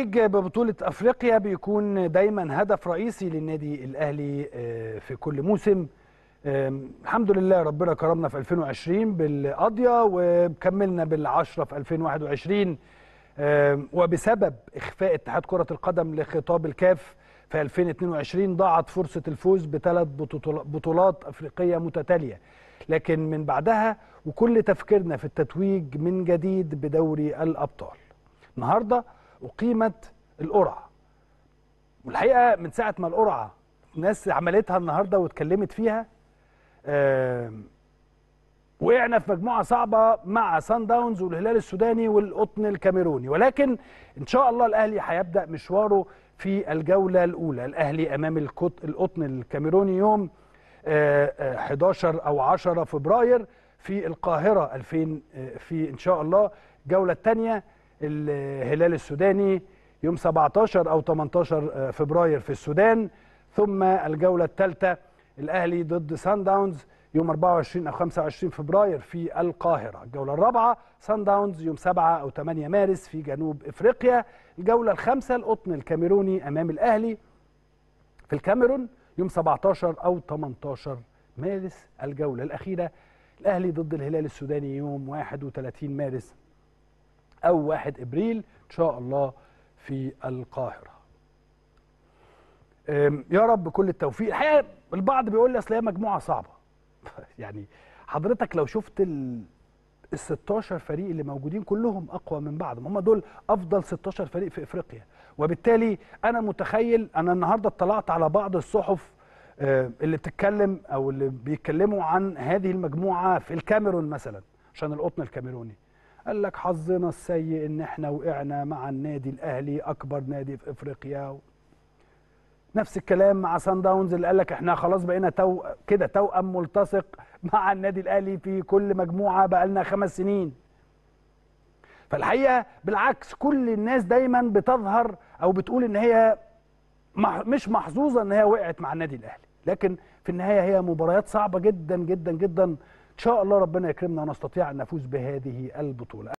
التتويج ببطولة أفريقيا بيكون دايما هدف رئيسي للنادي الأهلي آه، في كل موسم الحمد لله ربنا كرمنا في 2020 بالقضية وكملنا بالعشرة في 2021 وبسبب إخفاء اتحاد كرة القدم لخطاب الكاف في 2022 ضاعت فرصة الفوز بثلاث بطولات أفريقية متتالية لكن من بعدها وكل تفكيرنا في التتويج من جديد بدوري الأبطال النهارده أقيمت القرعة والحقيقة من ساعة ما القرعة الناس عملتها النهاردة واتكلمت فيها وقعنا في مجموعة صعبة مع سان داونز والهلال السوداني والقطن الكاميروني ولكن إن شاء الله الأهلي هيبدأ مشواره في الجولة الأولى الأهلي أمام القطن الكاميروني يوم 11 آه، آه، أو 10 فبراير في القاهرة 2000 آه، في إن شاء الله الجولة الثانية الهلال السوداني يوم 17 أو 18 آه، فبراير في السودان ثم الجولة الثالثة الأهلي ضد سان داونز يوم 24 أو 25 فبراير في القاهرة الجولة الرابعة سان داونز يوم 7 أو 8 مارس في جنوب إفريقيا الجولة الخامسة القطن الكاميروني أمام الأهلي في الكاميرون يوم 17 أو 18 مارس الجولة الأخيرة الأهلي ضد الهلال السوداني يوم 31 مارس أو 1 إبريل إن شاء الله في القاهرة يا رب كل التوفيق الحقيقة البعض بيقول لي أصل هي مجموعة صعبة يعني حضرتك لو شفت ال 16 فريق اللي موجودين كلهم اقوى من بعض هم دول افضل 16 فريق في افريقيا وبالتالي انا متخيل انا النهارده اطلعت على بعض الصحف اللي بتتكلم او اللي بيتكلموا عن هذه المجموعه في الكاميرون مثلا عشان القطن الكاميروني قال لك حظنا السيء ان احنا وقعنا مع النادي الاهلي اكبر نادي في افريقيا نفس الكلام مع سان داونز اللي قال لك احنا خلاص بقينا تو... كده توأم ملتصق مع النادي الاهلي في كل مجموعه بقى لنا خمس سنين فالحقيقه بالعكس كل الناس دايما بتظهر او بتقول ان هي مح... مش محظوظه ان هي وقعت مع النادي الاهلي لكن في النهايه هي مباريات صعبه جدا جدا جدا شاء الله ربنا يكرمنا ونستطيع أن نفوز بهذه البطولة